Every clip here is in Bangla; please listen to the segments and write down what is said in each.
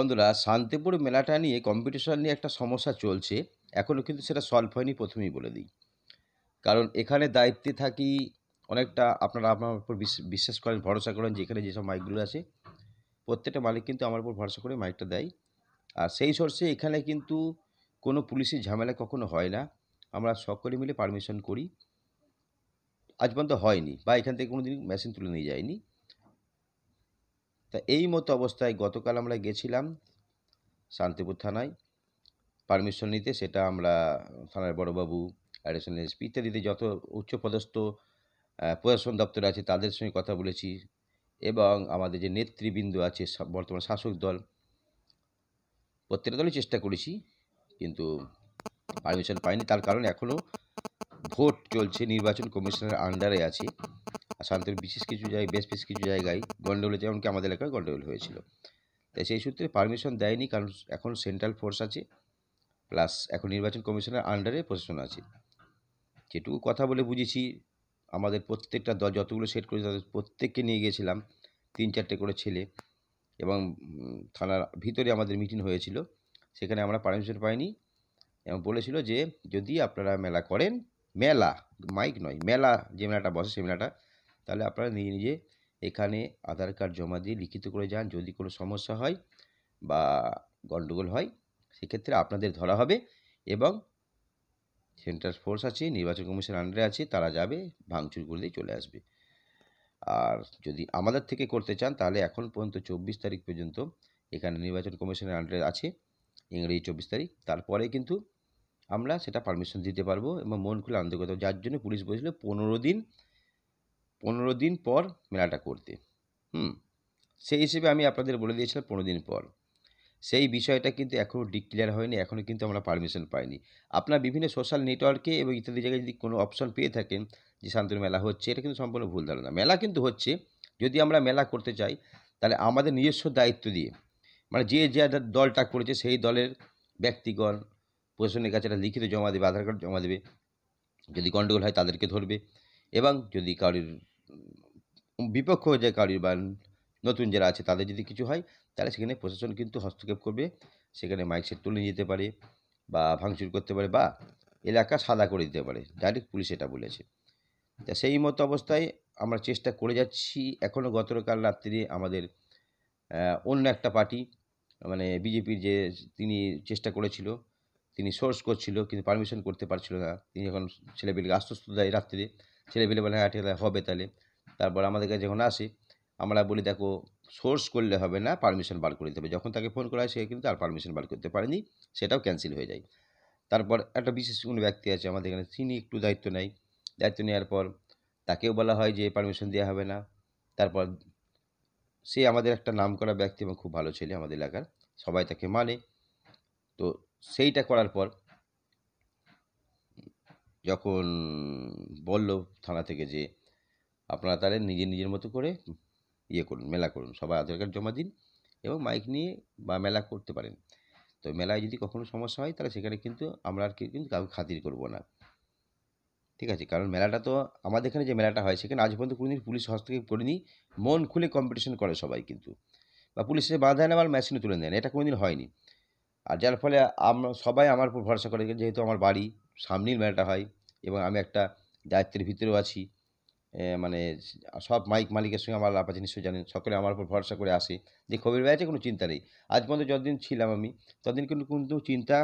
বন্ধুরা শান্তিপুর মেলাটা নিয়ে কম্পিটিশন নিয়ে একটা সমস্যা চলছে এখনও কিন্তু সেটা সলভ হয়নি প্রথমেই বলে দিই কারণ এখানে দায়িত্বে থাকি অনেকটা আপনারা আপনার উপর বিশ্বাস করেন ভরসা করেন যেখানে যেসব মাইকগুলো আছে প্রত্যেকটা মালিক কিন্তু আমার উপর ভরসা করে মাইকটা দেয় আর সেই সোর্সে এখানে কিন্তু কোনো পুলিশের ঝামেলা কখনো হয় না আমরা সকলে মিলে পারমিশন করি আজ পর্যন্ত হয়নি বা এখান থেকে কোনো দিন মেশিন তুলে নিয়ে যায়নি তা এই মতো অবস্থায় গতকাল আমরা গেছিলাম শান্তিপুর থানায় পারমিশন নিতে সেটা আমরা থানার বড়বাবু অ্যাডিশনাল এসপি ইত্যাদিতে যত উচ্চপদস্থ প্রশাসন দপ্তর আছে তাদের সঙ্গে কথা বলেছি এবং আমাদের যে নেতৃবৃন্দ আছে বর্তমান শাসক দল প্রত্যেক দলই চেষ্টা করেছি কিন্তু পারমিশন পাইনি তার কারণ এখনও ভোট চলছে নির্বাচন কমিশনের আন্ডারে আছে আসান্তের বিশেষ কিছু জায়গায় বেশ বেশ কিছু জায়গায় গন্ডগোল হয়েছে এমনকি আমাদের এলাকায় গন্ডগোল হয়েছিল তাই সেই সূত্রে পারমিশন দেয়নি কারণ এখন সেন্ট্রাল ফোর্স আছে প্লাস এখন নির্বাচন কমিশনের আন্ডারে প্রশাসন আছে যেটুকু কথা বলে বুঝেছি আমাদের প্রত্যেকটা দল যতগুলো সেট করেছি তাদের প্রত্যেককে নিয়ে গিয়েছিলাম তিন চারটে করে ছেলে এবং থানার ভিতরে আমাদের মিটিং হয়েছিল সেখানে আমরা পারমিশন পাইনি এবং বলেছিল যে যদি আপনারা মেলা করেন মেলা মাইক নয় মেলা যে মেলাটা বসে সেই মেলাটা তাহলে আপনারা নিজে নিজে এখানে আধার কার্ড জমা দিয়ে লিখিত করে যান যদি কোনো সমস্যা হয় বা গণ্ডগোল হয় সেক্ষেত্রে আপনাদের ধরা হবে এবং সেন্ট্রাল ফোর্স আছে নির্বাচন কমিশন আন্ডারে আছে তারা যাবে ভাঙচুর করে দিয়ে চলে আসবে আর যদি আমাদের থেকে করতে চান তাহলে এখন পর্যন্ত চব্বিশ তারিখ পর্যন্ত এখানে নির্বাচন কমিশনের আন্ডারে আছে ইংরেজি চব্বিশ তারিখ তারপরে কিন্তু আমরা সেটা পারমিশন দিতে পারবো এবং মন খুলে আনন্দ করতে যার জন্য পুলিশ বলেছিল পনেরো দিন পনেরো দিন পর মেলাটা করতে হুম সেই হিসেবে আমি আপনাদের বলে দিয়েছিলাম পনেরো দিন পর সেই বিষয়টা কিন্তু এখনও ডিক্লেয়ার হয়নি এখনও কিন্তু আমরা পারমিশন পাইনি আপনার বিভিন্ন সোশ্যাল নেটওয়ার্কে এবং ইত্যাদি জায়গায় যদি কোনো অপশন পেয়ে থাকেন যে শান্তনু মেলা হচ্ছে এটা কিন্তু সম্পূর্ণ ভুল ধারণা মেলা কিন্তু হচ্ছে যদি আমরা মেলা করতে চাই তাহলে আমাদের নিজস্ব দায়িত্ব দিয়ে মানে যে যে দলটা করেছে সেই দলের ব্যক্তিগণ প্রশাসনের কাছে একটা লিখিত জমা দেবে আধার কার্ড জমা দেবে যদি গণ্ডগোল হয় তাদেরকে ধরবে এবং যদি কারোর বিপক্ষ হয়ে যায় বা নতুন যারা আছে তাদের যদি কিছু হয় তাহলে সেখানে প্রশাসন কিন্তু হস্তক্ষেপ করবে সেখানে মাইক সেট তুলে যেতে পারে বা ভাঙচুর করতে পারে বা এলাকা সাদা করে দিতে পারে ডাইরেক্ট পুলিশ এটা বলেছে তা সেই মতো অবস্থায় আমরা চেষ্টা করে যাচ্ছি এখনও গতকাল রাত্রিরে আমাদের অন্য একটা পার্টি মানে বিজেপির যে তিনি চেষ্টা করেছিল তিনি সোর্স করছিল কিন্তু পারমিশন করতে পারছিল না তিনি এখন ছেলেপিলকে আশ্বস্ত দেয় রাত্রিরে ছেলেপিলে বলে হ্যাঁ ঠিক আছে হবে তাহলে তারপর আমাদের কাছে যখন আসে আমরা বলি দেখো সোর্স করলে হবে না পারমিশন বার করে দিতে হবে যখন তাকে ফোন করা হয় সে কিন্তু আর পারমিশন বার করতে পারেনি সেটাও ক্যান্সেল হয়ে যায় তারপর একটা বিশেষ কোনো ব্যক্তি আছে আমাদের এখানে তিনি একটু দায়িত্ব নেয় দায়িত্ব নেওয়ার পর তাকেও বলা হয় যে পারমিশন দেওয়া হবে না তারপর সে আমাদের একটা নাম করা ব্যক্তি এবং খুব ভালো ছেলে আমাদের এলাকার সবাই তাকে মানে তো সেইটা করার পর যখন বলল থানা থেকে যে আপনারা তাহলে নিজের নিজের মতো করে ইয়ে করুন মেলা করুন সবাই আধার কার্ড জমা দিন এবং মাইক নিয়ে বা মেলা করতে পারেন তো মেলায় যদি কখনো সমস্যা হয় তাহলে সেখানে কিন্তু আমরা আর কিন্তু কাউকে খাতির করবো না ঠিক আছে কারণ মেলাটা তো আমাদের এখানে যে মেলাটা হয় সেখানে আজ পর্যন্ত কোনোদিন পুলিশ হস্তক্ষেপ করেনি মন খুলে কম্পিটিশন করে সবাই কিন্তু বা পুলিশে বাধা নেয় আমার মেশিনে তুলে নেন এটা কোনোদিন হয়নি আর যার ফলে আমরা সবাই আমার উপর ভরসা করে যেহেতু আমার বাড়ি সামনের মেলাটা হয় এবং আমি একটা দায়িত্বের ভিতরেও আছি মানে সব মাইক মালিকের সঙ্গে আমার আপাচি নিশ্চয়ই জানেন সকলে আমার উপর ভরসা করে আসে যে খবির ভাই আছে কোনো চিন্তা নেই আজ পর্যন্ত যতদিন ছিলাম আমি ততদিন কিন্তু কিন্তু চিন্তা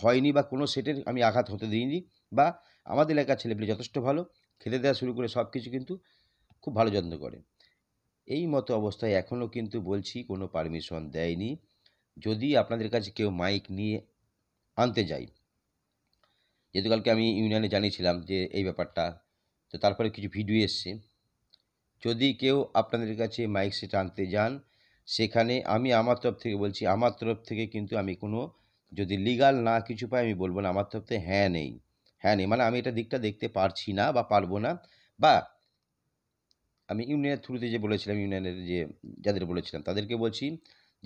হয়নি বা কোনো সেটের আমি আঘাত হতে দিইনি বা আমাদের এলাকার ছেলেপেলে যথেষ্ট ভালো খেতে দেওয়া শুরু করে সব কিছু কিন্তু খুব ভালো যত্ন করে এই মতো অবস্থায় এখনও কিন্তু বলছি কোনো পারমিশন দেয়নি যদি আপনাদের কাছে কেউ মাইক নিয়ে আনতে যায় যেহেতু কালকে আমি ইউনিয়নে জানিয়েছিলাম যে এই ব্যাপারটা তো তারপরে কিছু ভিডিও এসছে যদি কেউ আপনাদের কাছে মাইক সেট আনতে যান সেখানে আমি আমার তরফ থেকে বলছি আমার তরফ থেকে কিন্তু আমি কোনো যদি লিগাল না কিছু পাই আমি বলবো না আমার তরফ থেকে হ্যাঁ নেই হ্যাঁ নেই মানে আমি এটা দিকটা দেখতে পারছি না বা পারবো না বা আমি ইউনিয়নের থ্রুতে যে বলেছিলাম ইউনিয়নের যে যাদের বলেছিলাম তাদেরকে বলছি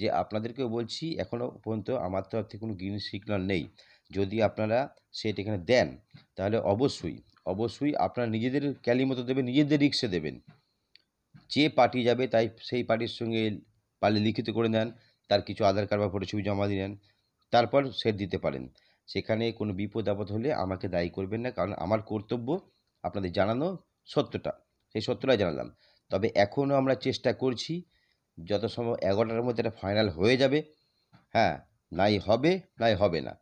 যে আপনাদেরকেও বলছি এখনও পর্যন্ত আমার তরফ থেকে কোনো গ্রিন সিগনাল নেই যদি আপনারা সেট এখানে দেন তাহলে অবশ্যই অবশ্যই আপনারা নিজেদের ক্যালি মতো দেবেন নিজেদের রিক্সে দেবেন যে পার্টি যাবে তাই সেই পার্টির সঙ্গে পালে লিখিত করে নেন তার কিছু আধার কার্ড বা ফটোছবি জমা দিলেন তারপর সেট দিতে পারেন সেখানে কোনো বিপদ আপদ হলে আমাকে দায়ী করবেন না কারণ আমার কর্তব্য আপনাদের জানানো সত্যটা সেই সত্যটাই জানালাম তবে এখনও আমরা চেষ্টা করছি যত সম্ভব এগারোটার মধ্যে এটা ফাইনাল হয়ে যাবে হ্যাঁ নাই হবে নাই হবে না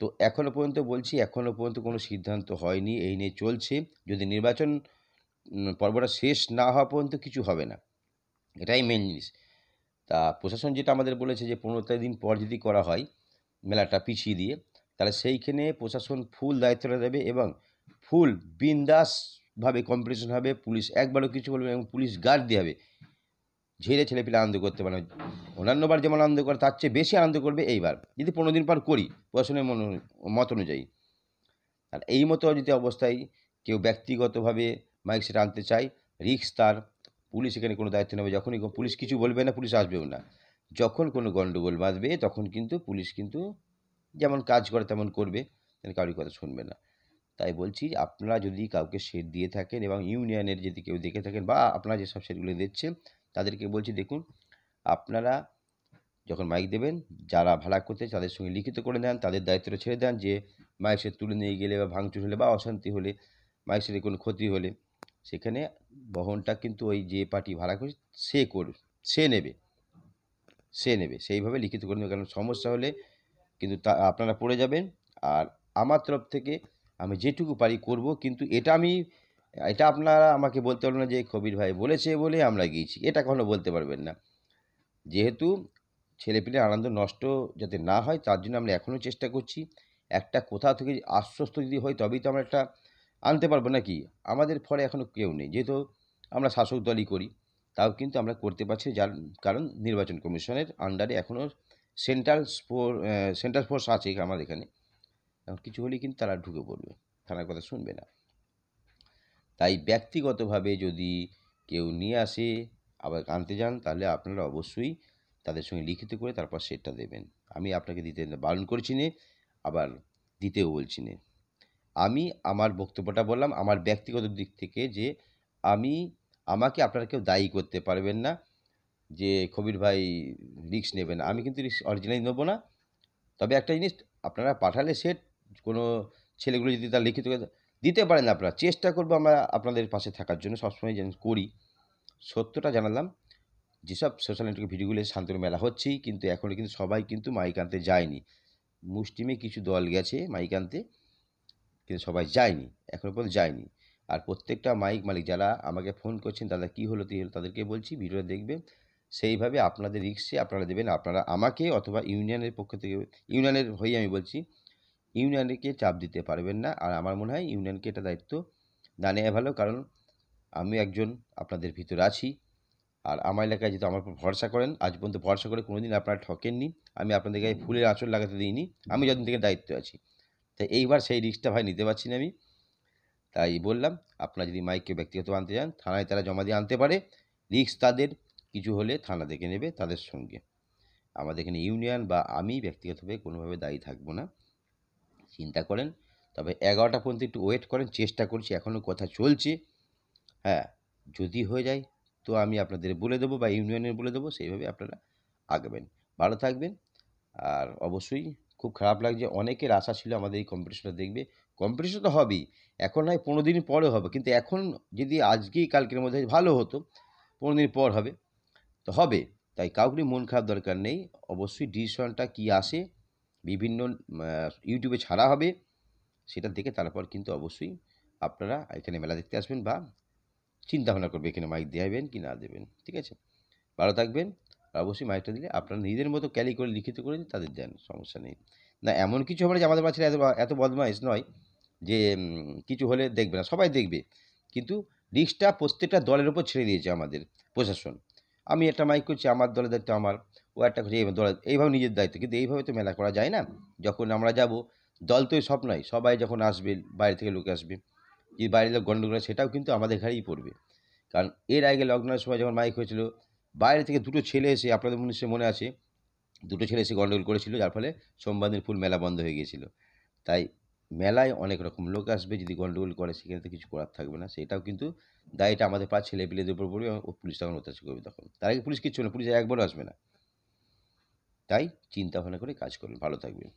তো এখনও পর্যন্ত বলছি এখনও পর্যন্ত কোনো সিদ্ধান্ত হয়নি এই নিয়ে চলছে যদি নির্বাচন পর্বটা শেষ না হওয়া পর্যন্ত কিছু হবে না এটাই মেন জিনিস তা প্রশাসন যেটা আমাদের বলেছে যে পনেরো দিন পর যদি করা হয় মেলাটা পিছিয়ে দিয়ে তাহলে সেইখানে প্রশাসন ফুল দায়িত্বটা দেবে এবং ফুল বিন্দাসভাবে কম্পিটিশন হবে পুলিশ একবারও কিছু বলবে এবং পুলিশ গার্ড দিয়ে হবে ঝেড়ে ছেলেপিলে আনন্দ করতে পারে অন্যান্যবার যেমন আনন্দ করে তার চেয়ে বেশি আনন্দ করবে এইবার যদি পনেরো দিন পর করি মন মত অনুযায়ী আর এই মতো যদি অবস্থায় কেউ ব্যক্তিগতভাবে মাইক সেটা আনতে চায় রিক্স তার পুলিশ এখানে কোনো দায়িত্ব নেবে যখনই পুলিশ কিছু বলবে না পুলিশ আসবেও না যখন কোনো গণ্ডগোল বাঁধবে তখন কিন্তু পুলিশ কিন্তু যেমন কাজ করে তেমন করবে কারোর কথা শুনবে না তাই বলছি আপনারা যদি কাউকে শেড দিয়ে থাকেন এবং ইউনিয়নের যদি কেউ দেখে থাকেন বা আপনারা যেসব শেডগুলো দিচ্ছেন তাদেরকে বলছি দেখুন আপনারা যখন মাইক দেবেন যারা ভাড়া করতে তাদের সঙ্গে লিখিত করে দেন তাদের দায়িত্বটা ছেড়ে দেন যে মাইক সে তুলে নিয়ে গেলে বা ভাঙচুর হলে বা অশান্তি হলে মাইক সেটে কোনো ক্ষতি হলে সেখানে বহনটা কিন্তু ওই যে পার্টি ভাড়া করে সে করবে সে নেবে সে নেবে সেইভাবে লিখিত করে নেবে কারণ সমস্যা হলে কিন্তু তা আপনারা পড়ে যাবেন আর আমার তরফ থেকে আমি যেটুকু পারি করব কিন্তু এটা আমি এটা আপনারা আমাকে বলতে পারবেন না যে কবির ভাই বলেছে বলে আমরা গিয়েছি এটা কখনো বলতে পারবেন না যেহেতু ছেলেপিলের আনন্দ নষ্ট যাতে না হয় তার জন্য আমরা এখনও চেষ্টা করছি একটা কোথাও থেকে আশ্বস্ত যদি হয় তবেই তো আমরা একটা আনতে পারবো না কি আমাদের ফলে এখনও কেউ নেই যেহেতু আমরা শাসক দলই করি তাও কিন্তু আমরা করতে পারছি যার কারণ নির্বাচন কমিশনের আন্ডারে এখনও সেন্ট্রাল ফোর সেন্ট্রাল ফোর্স আছে আমার এখানে কিছু হলেই কিন্তু তারা ঢুকে পড়বে থানার কথা শুনবে না তাই ব্যক্তিগতভাবে যদি কেউ নিয়ে আসে আবার আনতে যান তাহলে আপনারা অবশ্যই তাদের সঙ্গে লিখিত করে তারপর সেটটা দেবেন আমি আপনাকে দিতে বারণ করেছি নে আবার দিতেও বলছি নে আমি আমার বক্তব্যটা বললাম আমার ব্যক্তিগত দিক থেকে যে আমি আমাকে আপনারা কেউ দায়ী করতে পারবেন না যে কবির ভাই রিক্স নেবেন আমি কিন্তু রিক্স অরিজিনালি নেবো না তবে একটা জিনিস আপনারা পাঠালে সেট কোনো ছেলেগুলো যদি তার লিখিত দিতে পারেন আপনারা চেষ্টা করবো আমরা আপনাদের পাশে থাকার জন্য সবসময় যেন করি সত্যটা জানালাম যেসব সোশ্যাল নেটওয়ার্ক ভিডিওগুলো শান্তনু মেলা হচ্ছেই কিন্তু এখনও কিন্তু সবাই কিন্তু মাইক আনতে যায়নি মুষ্টিমে কিছু দল গেছে মাইক আনতে কিন্তু সবাই যায়নি এখনও পর্যন্ত যায়নি আর প্রত্যেকটা মাইক মালিক যারা আমাকে ফোন করছেন তাদের কী হলো তুই হলো তাদেরকে বলছি ভিডিও দেখবেন সেইভাবে আপনাদের রিক্সে আপনারা দেবেন আপনারা আমাকে অথবা ইউনিয়নের পক্ষ থেকে ইউনিয়নের হয়ে আমি বলছি ইউনিয়নকে চাপ দিতে পারবেন না আর আমার মনে হয় ইউনিয়নকে এটা দায়িত্ব না নেওয়া ভালো কারণ আমি একজন আপনাদের ভিতরে আছি আর আমার এলাকায় যেহেতু আমার উপর ভরসা করেন আজ পর্যন্ত ভরসা করে কোনোদিন আপনারা ঠকেননি আমি আপনাদের গায়ে ফুলের আঁচড় লাগাতে দিইনি আমি যতদিন থেকে দায়িত্ব আছি তাই এইবার সেই রিস্কটা ভাই নিতে পারছি না আমি তাই বললাম আপনারা যদি মাইককে ব্যক্তিগত আনতে চান থানায় তারা জমা দিয়ে আনতে পারে রিক্স তাদের কিছু হলে থানা দেখে নেবে তাদের সঙ্গে আমাদের এখানে ইউনিয়ন বা আমি ব্যক্তিগতভাবে কোনোভাবে দায়ী থাকবো না চিন্তা করেন তবে এগারোটা পর্যন্ত একটু ওয়েট করেন চেষ্টা করছি এখনও কথা চলছে হ্যাঁ যদি হয়ে যায় তো আমি আপনাদের বলে দেবো বা ইউনিয়নের বলে দেবো সেইভাবে আপনারা আগবেন ভালো থাকবেন আর অবশ্যই খুব খারাপ লাগছে অনেকের আশা ছিল আমাদের এই কম্পিটিশনটা দেখবে কম্পিটিশন তো হবেই এখন নয় পনেরো দিন পরে হবে কিন্তু এখন যদি আজকেই কালকের মধ্যে ভালো হতো পনেরো দিন পর হবে তো হবে তাই কাউকে মন খারাপ দরকার নেই অবশ্যই ডিসিশনটা কি আসে বিভিন্ন ইউটিউবে ছাড়া হবে সেটা দেখে তারপর কিন্তু অবশ্যই আপনারা এখানে মেলা দেখতে আসবেন বা চিন্তা ভাবনা করবে এখানে মাইক দেওয়াবেন কি না দেবেন ঠিক আছে ভালো থাকবেন অবশ্যই মাইকটা দিলে আপনারা নিজেদের মতো ক্যালি করে লিখিত করে তাদের দেন সমস্যা নেই না এমন কিছু হবে যে আমাদের বাচ্চা এত এত বদমাইশ নয় যে কিছু হলে দেখবে না সবাই দেখবে কিন্তু রিক্সটা প্রত্যেকটা দলের উপর ছেড়ে দিয়েছে আমাদের প্রশাসন আমি একটা মাইক করছি আমার দলের দায়িত্ব আমার ও একটা খুঁজে দৌড়া এইভাবে নিজের দায়িত্ব কিন্তু এইভাবে তো মেলা করা যায় না যখন আমরা যাব দল তো সব নয় সবাই যখন আসবে বাইরে থেকে লোক আসবে যে বাইরে লোক গণ্ডগোল সেটাও কিন্তু আমাদের ঘাড়েই পড়বে কারণ এর আগে লকডাউনের সময় যখন মাইক হয়েছিল বাইরে থেকে দুটো ছেলে এসে আপনাদের নিশ্চয়ই মনে আছে দুটো ছেলে এসে গণ্ডগোল করেছিল যার ফলে সোমবার দিন ফুল মেলা বন্ধ হয়ে গিয়েছিল তাই মেলায় অনেক রকম লোক আসবে যদি গণ্ডগোল করে সেখানে তো কিছু করার থাকবে না সেটাও কিন্তু দায়টা আমাদের পাঁচ ছেলে পিলেদের উপর পড়বে ও পুলিশ তখন অত্যাচার করবে তখন তার আগে পুলিশ কিচ্ছু না পুলিশ একবারও আসবে না তাই চিন্তা ভাবনা করে কাজ করুন ভালো থাকবেন